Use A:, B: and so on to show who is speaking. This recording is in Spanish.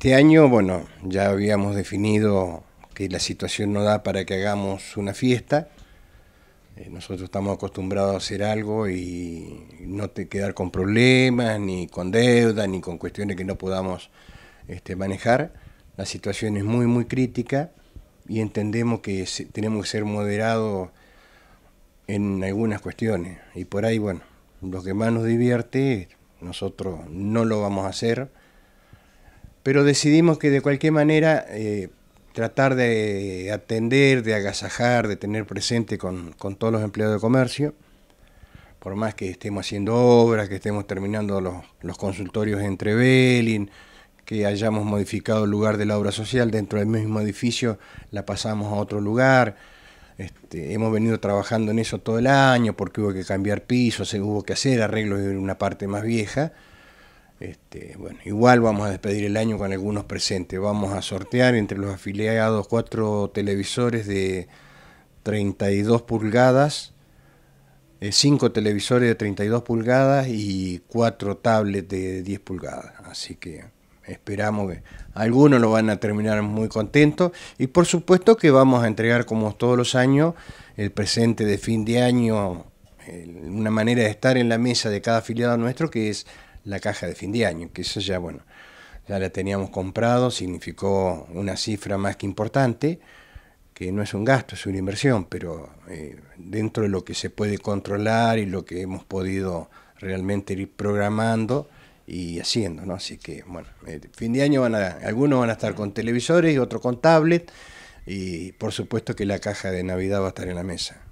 A: Este año, bueno, ya habíamos definido que la situación no da para que hagamos una fiesta. Eh, nosotros estamos acostumbrados a hacer algo y no te quedar con problemas, ni con deuda, ni con cuestiones que no podamos este, manejar. La situación es muy, muy crítica y entendemos que tenemos que ser moderados en algunas cuestiones. Y por ahí, bueno, lo que más nos divierte, nosotros no lo vamos a hacer pero decidimos que de cualquier manera eh, tratar de atender, de agasajar, de tener presente con, todos los empleados de comercio, por más que estemos haciendo obras, que estemos terminando los, consultorios entre Belin, que hayamos modificado el lugar de la obra social dentro del mismo edificio, la pasamos a otro lugar. Este, hemos venido trabajando en eso todo el año porque hubo que cambiar pisos, hubo que hacer arreglos de una parte más vieja. Este, bueno, igual vamos a despedir el año con algunos presentes. Vamos a sortear entre los afiliados cuatro televisores de 32 pulgadas, 5 eh, cinco televisores de 32 pulgadas y cuatro tablets de 10 pulgadas. Así que esperamos que algunos lo van a terminar muy contentos. Y por supuesto que vamos a entregar, como todos los años, el presente de fin de año, una manera de estar en la mesa de cada afiliado nuestro que es la caja de fin de año, que eso ya, bueno, ya la teníamos comprado, significó una cifra más que importante, que no es un gasto, es una inversión, pero eh, dentro de lo que se puede controlar y lo que hemos podido realmente ir programando y haciendo, ¿no? Así que, bueno, eh, fin de año van a, algunos van a estar con televisores y otros con tablet y por supuesto que la caja de Navidad va a estar en la mesa.